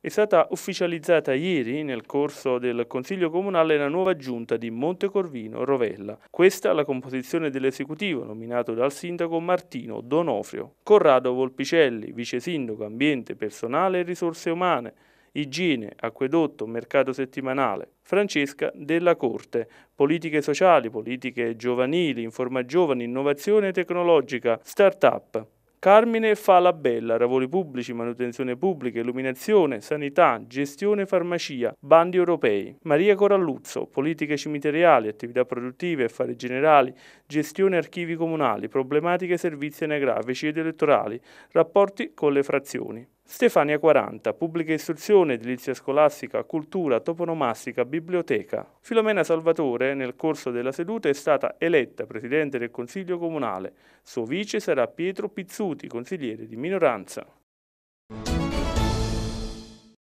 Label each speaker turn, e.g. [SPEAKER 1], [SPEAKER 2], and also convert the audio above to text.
[SPEAKER 1] È stata ufficializzata ieri nel corso del Consiglio Comunale la nuova giunta di Montecorvino Rovella. Questa la composizione dell'esecutivo nominato dal sindaco Martino Donofrio. Corrado Volpicelli, vice sindaco ambiente, personale e risorse umane, igiene, acquedotto, mercato settimanale. Francesca Della Corte, politiche sociali, politiche giovanili, informa giovani, innovazione tecnologica, start-up. Carmine fa la bella, lavori pubblici, manutenzione pubblica, illuminazione, sanità, gestione farmacia, bandi europei. Maria Coralluzzo, politiche cimiteriali, attività produttive, affari generali, gestione archivi comunali, problematiche servizi anagrafici ed elettorali, rapporti con le frazioni. Stefania 40, pubblica istruzione, edilizia scolastica, cultura, toponomastica, biblioteca. Filomena Salvatore nel corso della seduta è stata eletta Presidente del Consiglio Comunale. Suo vice sarà Pietro Pizzuti, consigliere di minoranza.